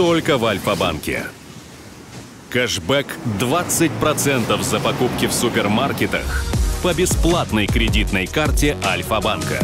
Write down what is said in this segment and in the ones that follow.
только в Альфа-банке. Кэшбэк 20% за покупки в супермаркетах по бесплатной кредитной карте Альфа-банка.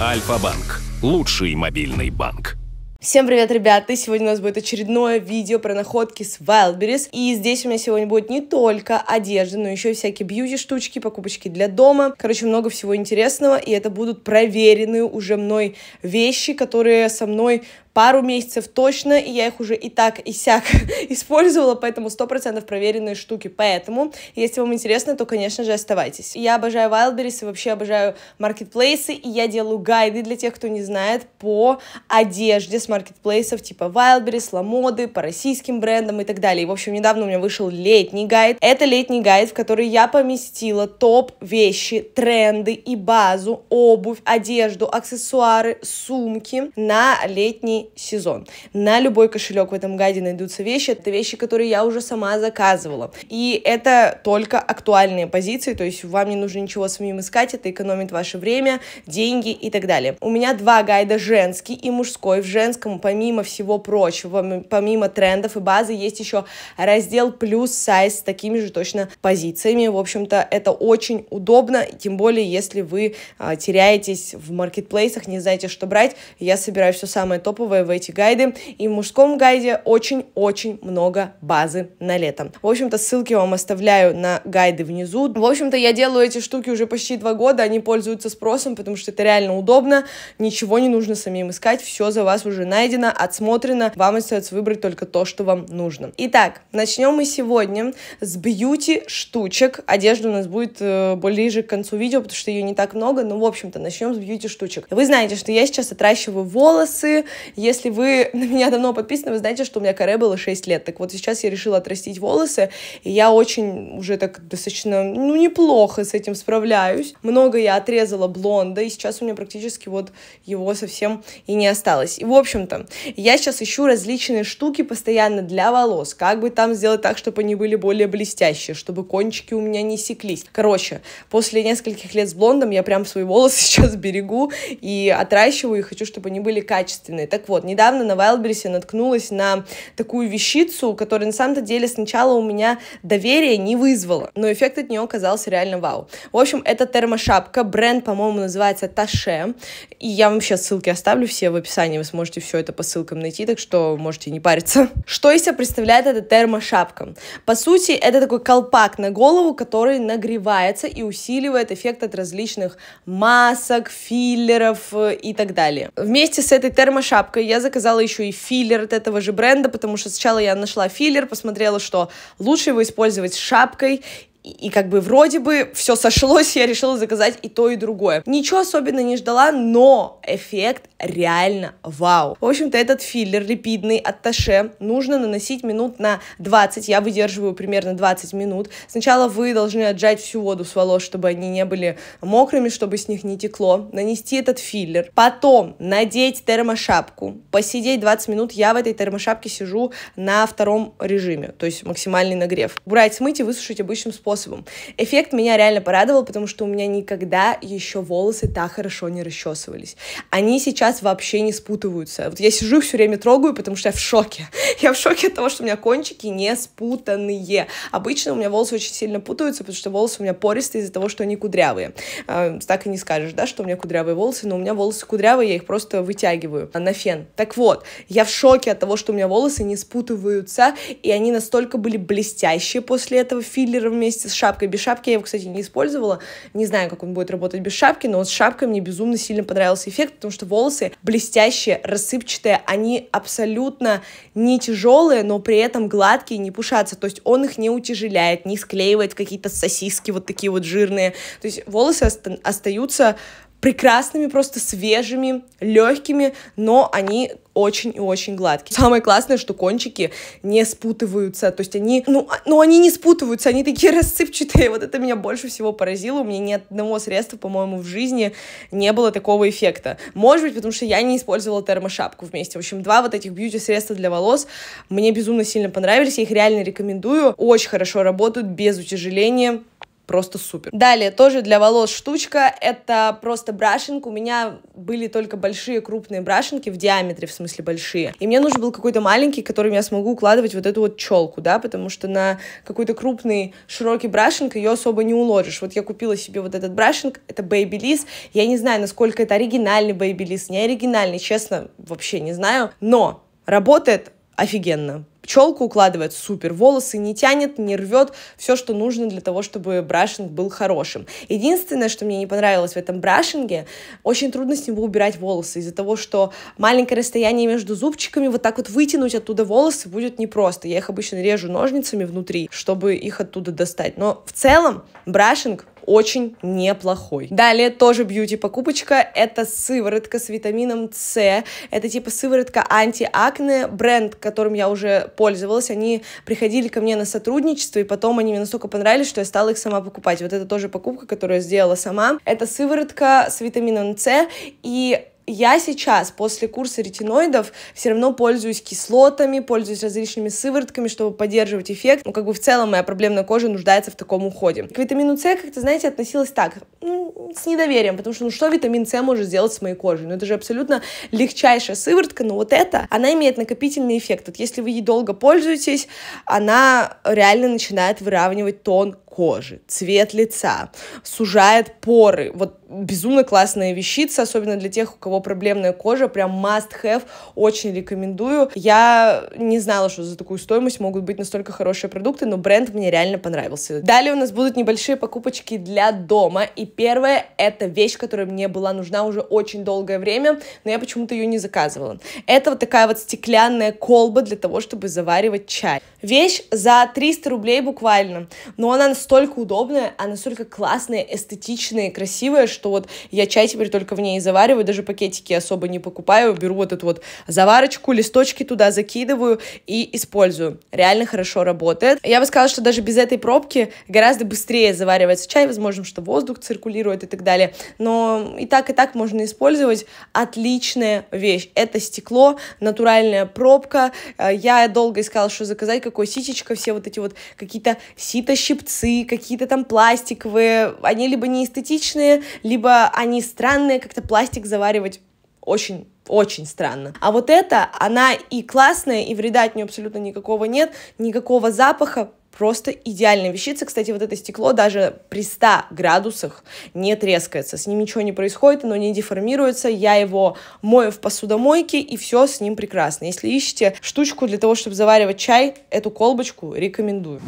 Альфа-банк – лучший мобильный банк. Всем привет, ребята! Сегодня у нас будет очередное видео про находки с Wildberries. И здесь у меня сегодня будет не только одежда, но еще и всякие бьюти-штучки, покупочки для дома. Короче, много всего интересного. И это будут проверенные уже мной вещи, которые со мной пару месяцев точно, и я их уже и так, и сяк использовала, поэтому 100% проверенные штуки. Поэтому, если вам интересно, то, конечно же, оставайтесь. Я обожаю Wildberries и вообще обожаю маркетплейсы, и я делаю гайды для тех, кто не знает, по одежде с маркетплейсов типа Wildberries, Ламоды, по российским брендам и так далее. И, в общем, недавно у меня вышел летний гайд. Это летний гайд, в который я поместила топ вещи, тренды и базу, обувь, одежду, аксессуары, сумки на летний сезон. На любой кошелек в этом гайде найдутся вещи. Это вещи, которые я уже сама заказывала. И это только актуальные позиции, то есть вам не нужно ничего самим искать, это экономит ваше время, деньги и так далее. У меня два гайда женский и мужской. В женском, помимо всего прочего, помимо трендов и базы, есть еще раздел плюс сайз с такими же точно позициями. В общем-то, это очень удобно, тем более, если вы а, теряетесь в маркетплейсах, не знаете, что брать. Я собираю все самое топовое новое в эти гайды, и в мужском гайде очень-очень много базы на лето. В общем-то, ссылки вам оставляю на гайды внизу. В общем-то, я делаю эти штуки уже почти два года, они пользуются спросом, потому что это реально удобно, ничего не нужно самим искать, все за вас уже найдено, отсмотрено, вам остается выбрать только то, что вам нужно. Итак, начнем мы сегодня с бьюти-штучек. Одежда у нас будет э, ближе к концу видео, потому что ее не так много, но, в общем-то, начнем с бьюти-штучек. Вы знаете, что я сейчас отращиваю волосы, если вы на меня давно подписаны, вы знаете, что у меня каре было 6 лет. Так вот сейчас я решила отрастить волосы, и я очень уже так достаточно, ну, неплохо с этим справляюсь. Много я отрезала блонда, и сейчас у меня практически вот его совсем и не осталось. И, в общем-то, я сейчас ищу различные штуки постоянно для волос. Как бы там сделать так, чтобы они были более блестящие, чтобы кончики у меня не секлись. Короче, после нескольких лет с блондом я прям свои волосы сейчас берегу и отращиваю, и хочу, чтобы они были качественные. Так вот, вот, недавно на Вайлдберрисе наткнулась на такую вещицу, которая на самом-то деле сначала у меня доверие не вызвала, но эффект от нее оказался реально вау. В общем, это термошапка, бренд, по-моему, называется Таше, и я вам сейчас ссылки оставлю все в описании, вы сможете все это по ссылкам найти, так что можете не париться. Что из себя представляет эта термошапка? По сути, это такой колпак на голову, который нагревается и усиливает эффект от различных масок, филлеров э, и так далее. Вместе с этой термошапкой доставкой. Я заказала еще и филлер от этого же бренда, потому что сначала я нашла филлер, посмотрела, что лучше его использовать с шапкой и как бы вроде бы все сошлось, я решила заказать и то, и другое. Ничего особенно не ждала, но эффект реально вау. В общем-то, этот филлер липидный от Таше нужно наносить минут на 20. Я выдерживаю примерно 20 минут. Сначала вы должны отжать всю воду с волос, чтобы они не были мокрыми, чтобы с них не текло. Нанести этот филлер. Потом надеть термошапку. Посидеть 20 минут. Я в этой термошапке сижу на втором режиме, то есть максимальный нагрев. Брать, смыть и высушить обычным способом способом. Эффект меня реально порадовал, потому что у меня никогда еще волосы так хорошо не расчесывались. Они сейчас вообще не спутываются. Вот я сижу все время трогаю, потому что я в шоке. Я в шоке от того, что у меня кончики не спутанные. Обычно у меня волосы очень сильно путаются, потому что волосы у меня пористые из-за того, что они кудрявые. А, так и не скажешь, да, что у меня кудрявые волосы, но у меня волосы кудрявые, я их просто вытягиваю на фен. Так вот, я в шоке от того, что у меня волосы не спутываются, и они настолько были блестящие после этого филлера вместе с шапкой. Без шапки я его, кстати, не использовала. Не знаю, как он будет работать без шапки, но с шапкой мне безумно сильно понравился эффект, потому что волосы блестящие, рассыпчатые, они абсолютно не тяжелые, но при этом гладкие, не пушатся. То есть он их не утяжеляет, не склеивает какие-то сосиски вот такие вот жирные. То есть волосы остаются прекрасными, просто свежими, легкими, но они очень и очень гладкие. Самое классное, что кончики не спутываются, то есть они, ну, а, ну они не спутываются, они такие рассыпчатые, вот это меня больше всего поразило, у меня ни одного средства, по-моему, в жизни не было такого эффекта. Может быть, потому что я не использовала термошапку вместе. В общем, два вот этих бьюти-средства для волос мне безумно сильно понравились, я их реально рекомендую, очень хорошо работают, без утяжеления, просто супер. Далее, тоже для волос штучка, это просто брашинг, у меня были только большие крупные брашинки, в диаметре, в смысле большие, и мне нужен был какой-то маленький, которым я смогу укладывать вот эту вот челку, да, потому что на какой-то крупный широкий брашинг ее особо не уложишь. Вот я купила себе вот этот брашинг, это Babyliss, я не знаю, насколько это оригинальный Babyliss, не оригинальный, честно, вообще не знаю, но работает офигенно. Пчелка укладывает супер, волосы не тянет, не рвет, все, что нужно для того, чтобы брашинг был хорошим. Единственное, что мне не понравилось в этом брашинге, очень трудно с него убирать волосы, из-за того, что маленькое расстояние между зубчиками, вот так вот вытянуть оттуда волосы будет непросто. Я их обычно режу ножницами внутри, чтобы их оттуда достать. Но в целом брашинг очень неплохой. Далее тоже бьюти-покупочка, это сыворотка с витамином С, это типа сыворотка антиакне, бренд, которым я уже пользовалась, они приходили ко мне на сотрудничество, и потом они мне настолько понравились, что я стала их сама покупать. Вот это тоже покупка, которую я сделала сама. Это сыворотка с витамином С, и я сейчас после курса ретиноидов все равно пользуюсь кислотами, пользуюсь различными сыворотками, чтобы поддерживать эффект. Ну, как бы в целом моя проблемная кожа нуждается в таком уходе. К витамину С, как-то, знаете, относилась так, ну, с недоверием, потому что, ну, что витамин С может сделать с моей кожей? Ну, это же абсолютно легчайшая сыворотка, но вот эта, она имеет накопительный эффект. Вот если вы ей долго пользуетесь, она реально начинает выравнивать тон кожи, цвет лица, сужает поры. Вот безумно классная вещица, особенно для тех, у кого проблемная кожа, прям must have, очень рекомендую. Я не знала, что за такую стоимость могут быть настолько хорошие продукты, но бренд мне реально понравился. Далее у нас будут небольшие покупочки для дома, и первое — это вещь, которая мне была нужна уже очень долгое время, но я почему-то ее не заказывала. Это вот такая вот стеклянная колба для того, чтобы заваривать чай. Вещь за 300 рублей буквально, но она настолько удобная, а настолько классная, эстетичная, красивая, что вот я чай теперь только в ней завариваю, даже пакетики особо не покупаю, беру вот эту вот заварочку, листочки туда закидываю и использую. Реально хорошо работает. Я бы сказала, что даже без этой пробки гораздо быстрее заваривается чай, возможно, что воздух циркулирует и так далее, но и так, и так можно использовать. Отличная вещь. Это стекло, натуральная пробка. Э, я долго искала, что заказать, какое ситечко, все вот эти вот какие-то сито-щипцы, какие-то там пластиковые, они либо не эстетичные, либо они странные, как-то пластик заваривать очень очень странно. А вот эта она и классная, и вреда от нее абсолютно никакого нет, никакого запаха, просто идеальная вещица. Кстати, вот это стекло даже при 100 градусах не трескается, с ним ничего не происходит, оно не деформируется, я его мою в посудомойке, и все с ним прекрасно. Если ищете штучку для того, чтобы заваривать чай, эту колбочку рекомендую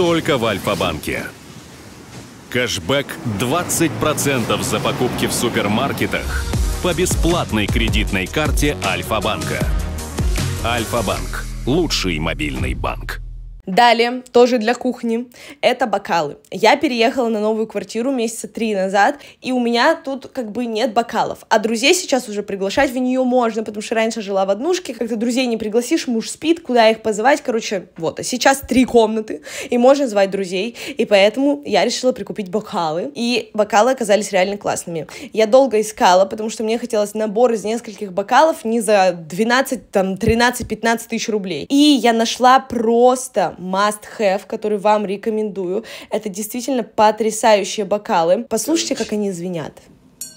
только в Альфа-банке. Кэшбэк 20% за покупки в супермаркетах по бесплатной кредитной карте Альфа-банка. Альфа-банк – лучший мобильный банк. Далее, тоже для кухни, это бокалы. Я переехала на новую квартиру месяца три назад, и у меня тут как бы нет бокалов. А друзей сейчас уже приглашать в нее можно, потому что раньше жила в однушке, как-то друзей не пригласишь, муж спит, куда их позвать, короче, вот. А сейчас три комнаты, и можно звать друзей, и поэтому я решила прикупить бокалы. И бокалы оказались реально классными. Я долго искала, потому что мне хотелось набор из нескольких бокалов не за 12, там, 13, 15 тысяч рублей. И я нашла просто must-have, который вам рекомендую. Это действительно потрясающие бокалы. Послушайте, как они звенят.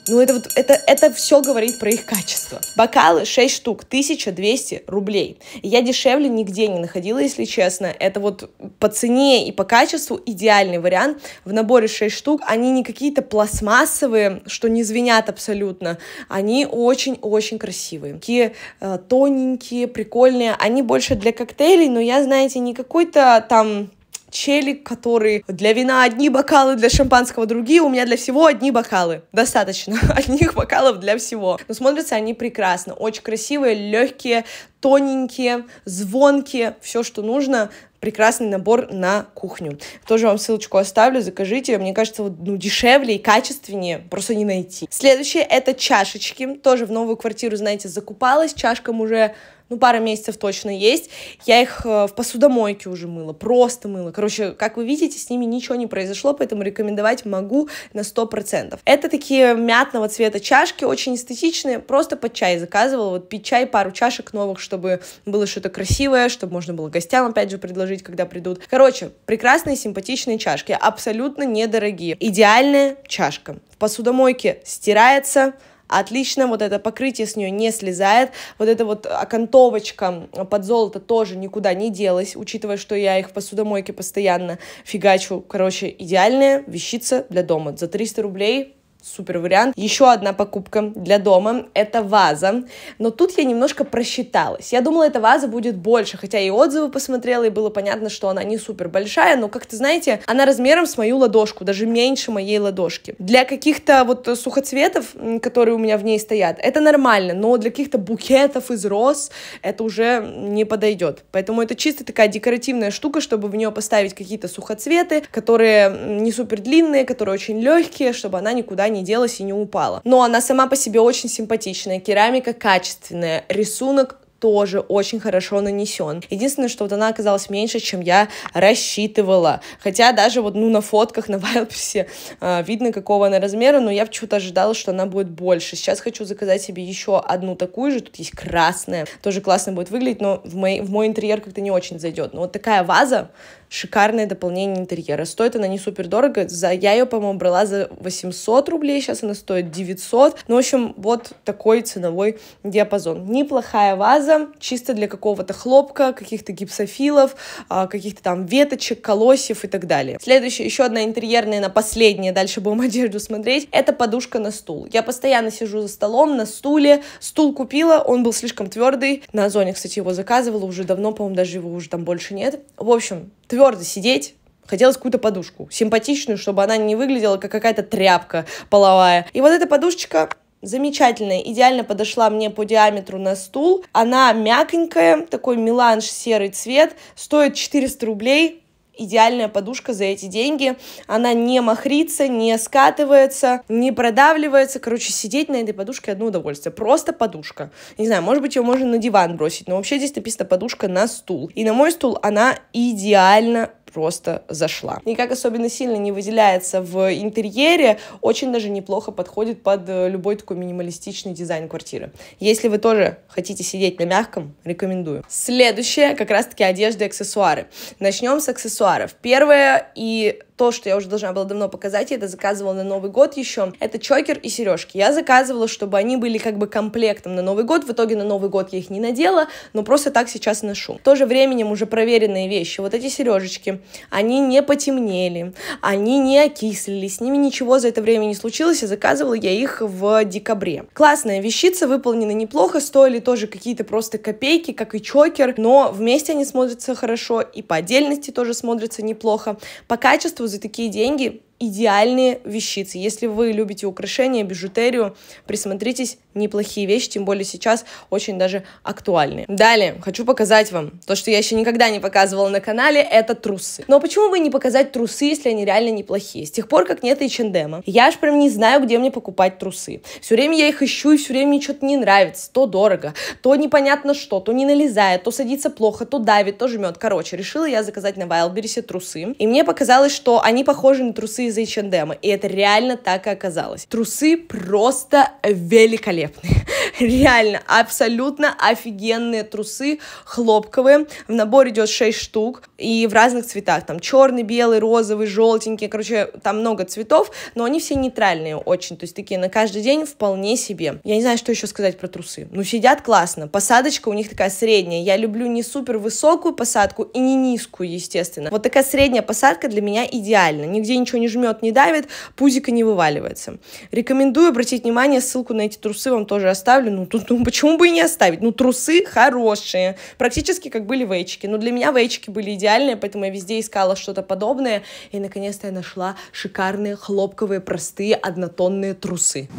Ну, это вот, это, это все говорит про их качество. Бокалы 6 штук, 1200 рублей. Я дешевле нигде не находила, если честно. Это вот по цене и по качеству идеальный вариант. В наборе 6 штук они не какие-то пластмассовые, что не звенят абсолютно. Они очень-очень красивые. Такие э, тоненькие, прикольные. Они больше для коктейлей, но я, знаете, не какой-то там челик, который для вина одни бокалы, для шампанского другие, у меня для всего одни бокалы. Достаточно одних бокалов для всего. Но смотрятся они прекрасно, очень красивые, легкие, тоненькие, звонкие, все, что нужно прекрасный набор на кухню. Тоже вам ссылочку оставлю, закажите. Мне кажется, вот, ну, дешевле и качественнее просто не найти. Следующее — это чашечки. Тоже в новую квартиру, знаете, закупалась. Чашкам уже ну, пара месяцев точно есть. Я их э, в посудомойке уже мыла, просто мыла. Короче, как вы видите, с ними ничего не произошло, поэтому рекомендовать могу на 100%. Это такие мятного цвета чашки, очень эстетичные, просто под чай заказывала, вот пить чай, пару чашек новых, чтобы было что-то красивое, чтобы можно было гостям опять же предложить, когда придут. Короче, прекрасные, симпатичные чашки, абсолютно недорогие. Идеальная чашка. В посудомойке стирается, отлично, вот это покрытие с нее не слезает, вот эта вот окантовочка под золото тоже никуда не делась, учитывая, что я их в посудомойке постоянно фигачу, короче, идеальная вещица для дома, за 300 рублей супер вариант. Еще одна покупка для дома — это ваза. Но тут я немножко просчиталась. Я думала, эта ваза будет больше, хотя и отзывы посмотрела, и было понятно, что она не супер большая, но, как-то, знаете, она размером с мою ладошку, даже меньше моей ладошки. Для каких-то вот сухоцветов, которые у меня в ней стоят, это нормально, но для каких-то букетов из роз это уже не подойдет. Поэтому это чисто такая декоративная штука, чтобы в нее поставить какие-то сухоцветы, которые не супер длинные, которые очень легкие, чтобы она никуда не не делась и не упала. Но она сама по себе очень симпатичная, керамика качественная, рисунок тоже очень хорошо нанесен. Единственное, что вот она оказалась меньше, чем я рассчитывала. Хотя даже вот ну, на фотках на Вайлдберрисе э, а, видно, какого она размера, но я почему-то ожидала, что она будет больше. Сейчас хочу заказать себе еще одну такую же. Тут есть красная. Тоже классно будет выглядеть, но в мой, в мой интерьер как-то не очень зайдет. Но вот такая ваза шикарное дополнение интерьера. Стоит она не супер дорого, за, я ее, по-моему, брала за 800 рублей, сейчас она стоит 900. Ну, в общем, вот такой ценовой диапазон. Неплохая ваза, чисто для какого-то хлопка, каких-то гипсофилов, а, каких-то там веточек, колосьев и так далее. Следующая, еще одна интерьерная, на последняя, дальше будем одежду смотреть, это подушка на стул. Я постоянно сижу за столом, на стуле, стул купила, он был слишком твердый, на Озоне, кстати, его заказывала уже давно, по-моему, даже его уже там больше нет. В общем, твердо сидеть, Хотелось какую-то подушку, симпатичную, чтобы она не выглядела как какая-то тряпка половая. И вот эта подушечка замечательная, идеально подошла мне по диаметру на стул. Она мягенькая такой меланж серый цвет, стоит 400 рублей, идеальная подушка за эти деньги. Она не махрится, не скатывается, не продавливается. Короче, сидеть на этой подушке одно удовольствие. Просто подушка. Не знаю, может быть, ее можно на диван бросить, но вообще здесь написано подушка на стул. И на мой стул она идеально просто зашла. Никак особенно сильно не выделяется в интерьере, очень даже неплохо подходит под э, любой такой минималистичный дизайн квартиры. Если вы тоже хотите сидеть на мягком, рекомендую. Следующее как раз-таки одежда и аксессуары. Начнем с аксессуаров. Первое и то, что я уже должна была давно показать, я это заказывала на Новый год еще, это чокер и сережки. Я заказывала, чтобы они были как бы комплектом на Новый год, в итоге на Новый год я их не надела, но просто так сейчас ношу. Тоже временем уже проверенные вещи, вот эти сережечки, они не потемнели, они не окислили, с ними ничего за это время не случилось, и заказывала я их в декабре. Классная вещица, выполнена неплохо, стоили тоже какие-то просто копейки, как и чокер, но вместе они смотрятся хорошо, и по отдельности тоже смотрятся неплохо. По качеству за такие деньги идеальные вещицы. Если вы любите украшения, бижутерию, присмотритесь, неплохие вещи, тем более сейчас очень даже актуальные. Далее, хочу показать вам то, что я еще никогда не показывала на канале, это трусы. Но почему бы не показать трусы, если они реально неплохие? С тех пор, как нет H&M, я аж прям не знаю, где мне покупать трусы. Все время я их ищу, и все время мне что-то не нравится, то дорого, то непонятно что, то не налезает, то садится плохо, то давит, то жмет. Короче, решила я заказать на Wildberries трусы, и мне показалось, что они похожи на трусы трусы из H&M, и это реально так и оказалось. Трусы просто великолепные. Реально, абсолютно офигенные трусы, хлопковые. В набор идет 6 штук, и в разных цветах. Там черный, белый, розовый, желтенький. Короче, там много цветов, но они все нейтральные очень. То есть такие на каждый день вполне себе. Я не знаю, что еще сказать про трусы. Ну, сидят классно. Посадочка у них такая средняя. Я люблю не супер высокую посадку и не низкую, естественно. Вот такая средняя посадка для меня идеальна. Нигде ничего не жмет, не давит, пузика не вываливается. Рекомендую обратить внимание, ссылку на эти трусы вам тоже оставлю. Ну, тут, ну почему бы и не оставить? Ну, трусы хорошие, практически как были вейчики. Но для меня вейчики были идеальные, поэтому я везде искала что-то подобное. И, наконец-то, я нашла шикарные хлопковые простые однотонные трусы.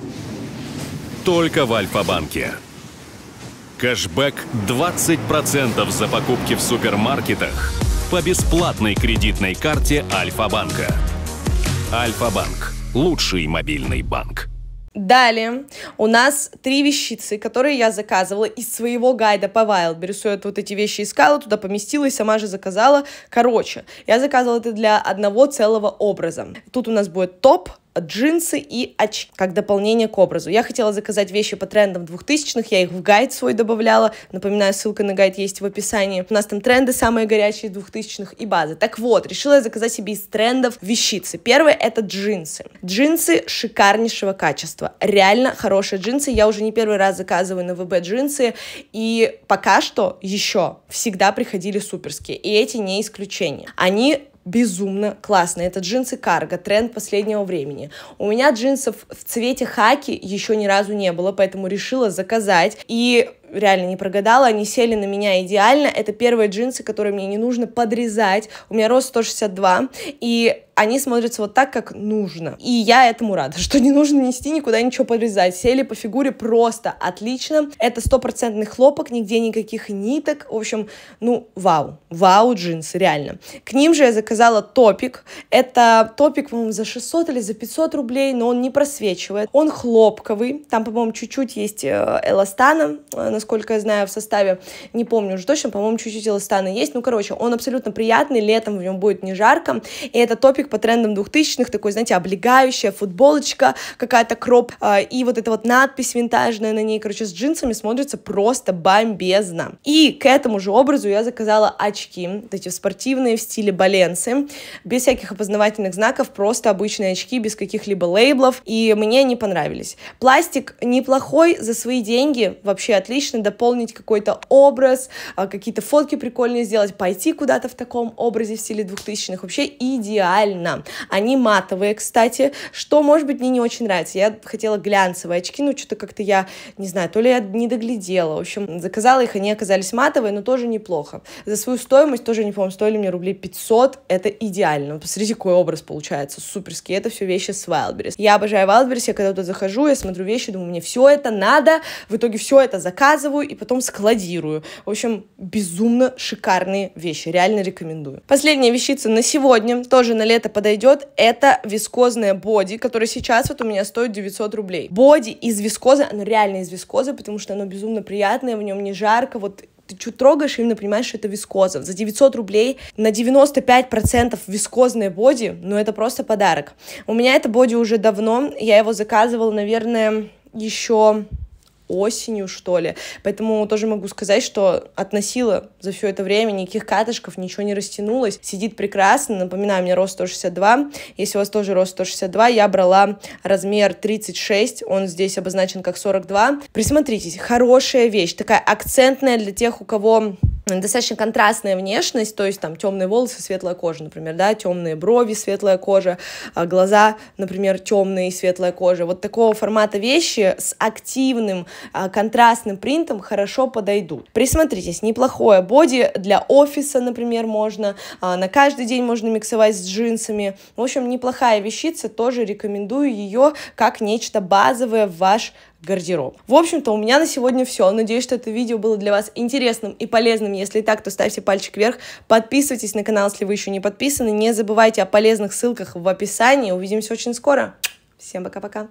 Только в Альфа-банке. Кэшбэк 20% за покупки в супермаркетах по бесплатной кредитной карте Альфа-банка. Альфа-банк. Лучший мобильный банк. Далее у нас три вещицы, которые я заказывала из своего гайда по Wildberries. Я вот эти вещи искала, туда поместила и сама же заказала. Короче, я заказывала это для одного целого образа. Тут у нас будет топ, джинсы и очки как дополнение к образу. Я хотела заказать вещи по трендам 2000-х, я их в гайд свой добавляла. Напоминаю, ссылка на гайд есть в описании. У нас там тренды самые горячие 2000-х и базы. Так вот, решила я заказать себе из трендов вещицы. Первое — это джинсы. Джинсы шикарнейшего качества. Реально хорошие джинсы. Я уже не первый раз заказываю на ВБ джинсы, и пока что еще всегда приходили суперские. И эти не исключение. Они безумно классно Это джинсы карго, тренд последнего времени. У меня джинсов в цвете хаки еще ни разу не было, поэтому решила заказать. И реально не прогадала, они сели на меня идеально. Это первые джинсы, которые мне не нужно подрезать. У меня рост 162, и они смотрятся вот так, как нужно. И я этому рада, что не нужно нести никуда ничего подрезать. Сели по фигуре просто отлично. Это стопроцентный хлопок, нигде никаких ниток. В общем, ну, вау. Вау джинсы, реально. К ним же я заказала топик. Это топик, по-моему, за 600 или за 500 рублей, но он не просвечивает. Он хлопковый. Там, по-моему, чуть-чуть есть э, эластана, э, насколько насколько я знаю, в составе, не помню уже точно, по-моему, чуть-чуть эластана есть, ну, короче, он абсолютно приятный, летом в нем будет не жарко, и это топик по трендам 2000-х, такой, знаете, облегающая футболочка, какая-то кроп, а, и вот эта вот надпись винтажная на ней, короче, с джинсами смотрится просто бомбезно. И к этому же образу я заказала очки, вот эти спортивные в стиле Баленсы, без всяких опознавательных знаков, просто обычные очки, без каких-либо лейблов, и мне они понравились. Пластик неплохой, за свои деньги, вообще отлично, лично дополнить какой-то образ, а, какие-то фотки прикольные сделать, пойти куда-то в таком образе в стиле двухтысячных вообще идеально. Они матовые, кстати, что, может быть, мне не очень нравится. Я хотела глянцевые очки, но ну, что-то как-то я, не знаю, то ли я не доглядела. В общем, заказала их, они оказались матовые, но тоже неплохо. За свою стоимость, тоже не помню, стоили мне рублей 500, это идеально. Посмотрите, какой образ получается, суперский. Это все вещи с Wildberries. Я обожаю Wildberries, я когда туда захожу, я смотрю вещи, думаю, мне все это надо, в итоге все это заказ заказываю и потом складирую. В общем, безумно шикарные вещи, реально рекомендую. Последняя вещица на сегодня, тоже на лето подойдет, это вискозная боди, которая сейчас вот у меня стоит 900 рублей. Боди из вискозы, оно реально из вискозы, потому что оно безумно приятное, в нем не жарко, вот ты чуть трогаешь, именно понимаешь, что это вискоза. За 900 рублей на 95% вискозная боди, ну это просто подарок. У меня это боди уже давно, я его заказывала, наверное, еще осенью, что ли. Поэтому тоже могу сказать, что относила за все это время, никаких катышков, ничего не растянулось. Сидит прекрасно, напоминаю, у меня рост 162. Если у вас тоже рост 162, я брала размер 36, он здесь обозначен как 42. Присмотритесь, хорошая вещь, такая акцентная для тех, у кого достаточно контрастная внешность, то есть там темные волосы, светлая кожа, например, да, темные брови, светлая кожа, а, глаза, например, темные и светлая кожа. Вот такого формата вещи с активным а, контрастным принтом хорошо подойдут. Присмотритесь, неплохое боди для офиса, например, можно, а, на каждый день можно миксовать с джинсами. В общем, неплохая вещица, тоже рекомендую ее как нечто базовое в ваш гардероб. В общем-то, у меня на сегодня все. Надеюсь, что это видео было для вас интересным и полезным. Если так, то ставьте пальчик вверх, подписывайтесь на канал, если вы еще не подписаны. Не забывайте о полезных ссылках в описании. Увидимся очень скоро. Всем пока-пока.